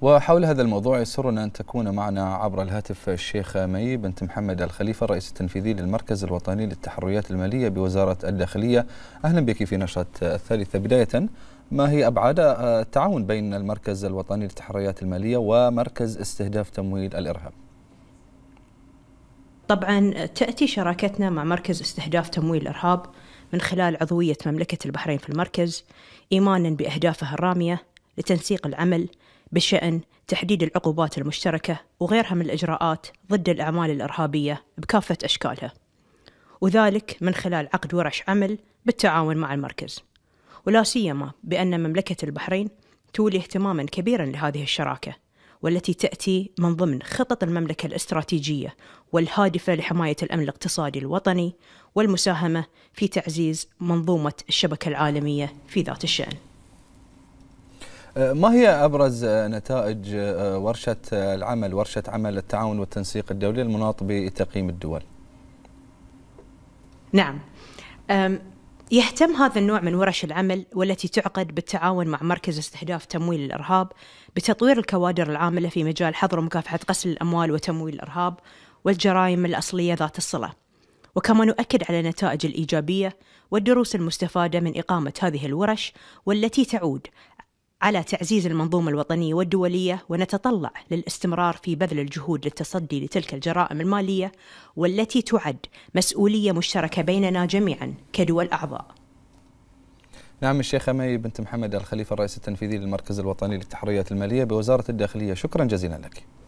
وحول هذا الموضوع يسرنا أن تكون معنا عبر الهاتف الشيخة مي بنت محمد الخليفة الرئيس التنفيذي للمركز الوطني للتحريات المالية بوزارة الداخلية أهلا بك في نشرة الثالثة بداية ما هي أبعاد التعاون بين المركز الوطني للتحريات المالية ومركز استهداف تمويل الإرهاب؟ طبعا تأتي شراكتنا مع مركز استهداف تمويل الإرهاب من خلال عضوية مملكة البحرين في المركز إيمانا بأهدافها الرامية لتنسيق العمل بشأن تحديد العقوبات المشتركة وغيرها من الإجراءات ضد الأعمال الإرهابية بكافة أشكالها وذلك من خلال عقد ورش عمل بالتعاون مع المركز ولا سيما بأن مملكة البحرين تولي اهتماما كبيرا لهذه الشراكة والتي تأتي من ضمن خطط المملكة الاستراتيجية والهادفة لحماية الأمن الاقتصادي الوطني والمساهمة في تعزيز منظومة الشبكة العالمية في ذات الشأن أه، ما هي أبرز أه، نتائج أه، ورشة العمل ورشة عمل التعاون والتنسيق الدولي المناط بتقييم الدول؟ نعم يهتم هذا النوع من ورش العمل والتي تعقد بالتعاون مع مركز استهداف تمويل الإرهاب بتطوير الكوادر العاملة في مجال حظر ومكافحة غسل الأموال وتمويل الإرهاب والجرائم الأصلية ذات الصلة وكما نؤكد على النتائج الإيجابية والدروس المستفادة من إقامة هذه الورش والتي تعود على تعزيز المنظومة الوطنية والدولية ونتطلع للاستمرار في بذل الجهود للتصدي لتلك الجرائم المالية والتي تعد مسؤولية مشتركة بيننا جميعا كدول أعضاء. نعم الشيخ أمي بنت محمد الخليفة الرئيس التنفيذي للمركز الوطني للتحريات المالية بوزارة الداخلية شكرا جزيلا لك.